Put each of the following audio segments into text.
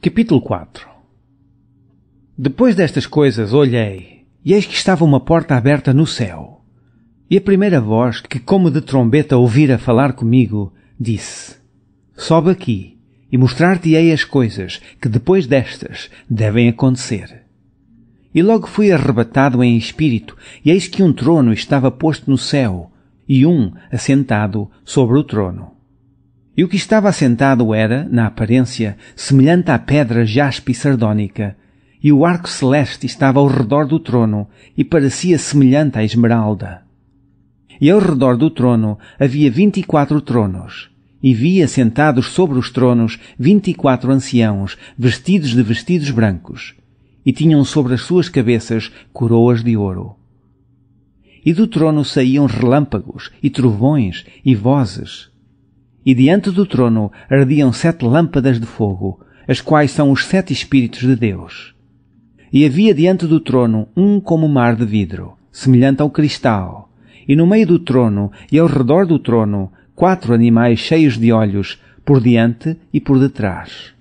Capítulo 4 Depois destas coisas olhei, e eis que estava uma porta aberta no céu. E a primeira voz, que como de trombeta ouvira falar comigo, disse: Sobe aqui, e mostrar-te-ei as coisas que depois destas devem acontecer. E logo fui arrebatado em espírito, e eis que um trono estava posto no céu, e um assentado sobre o trono e o que estava assentado era, na aparência, semelhante à pedra jaspe sardónica, e o arco celeste estava ao redor do trono e parecia semelhante à esmeralda. E ao redor do trono havia vinte e quatro tronos, e via sentados sobre os tronos vinte e quatro anciãos, vestidos de vestidos brancos, e tinham sobre as suas cabeças coroas de ouro. E do trono saíam relâmpagos, e trovões, e vozes, e diante do trono ardiam sete lâmpadas de fogo, as quais são os sete Espíritos de Deus. E havia diante do trono um como mar de vidro, semelhante ao cristal, e no meio do trono e ao redor do trono quatro animais cheios de olhos, por diante e por detrás.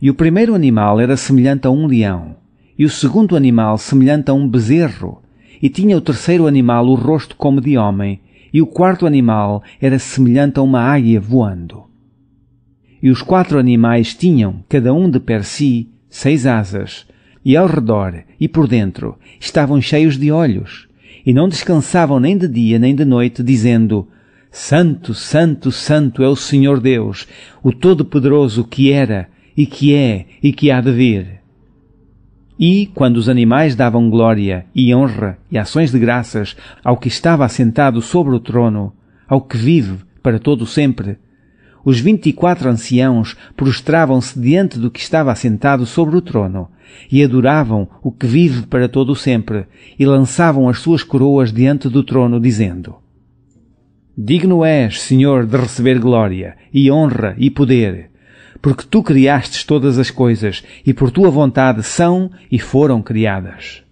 E o primeiro animal era semelhante a um leão, e o segundo animal semelhante a um bezerro, e tinha o terceiro animal o rosto como de homem, e o quarto animal era semelhante a uma águia voando. E os quatro animais tinham, cada um de per si, seis asas, e ao redor e por dentro estavam cheios de olhos, e não descansavam nem de dia nem de noite, dizendo: Santo, Santo, Santo é o Senhor Deus, o Todo-Poderoso que era, e que é, e que há de vir. E, quando os animais davam glória e honra e ações de graças ao que estava assentado sobre o trono, ao que vive para todo sempre, os vinte e quatro anciãos prostravam-se diante do que estava assentado sobre o trono, e adoravam o que vive para todo sempre, e lançavam as suas coroas diante do trono, dizendo: Digno és, Senhor, de receber glória, e honra, e poder, porque tu criastes todas as coisas e por tua vontade são e foram criadas.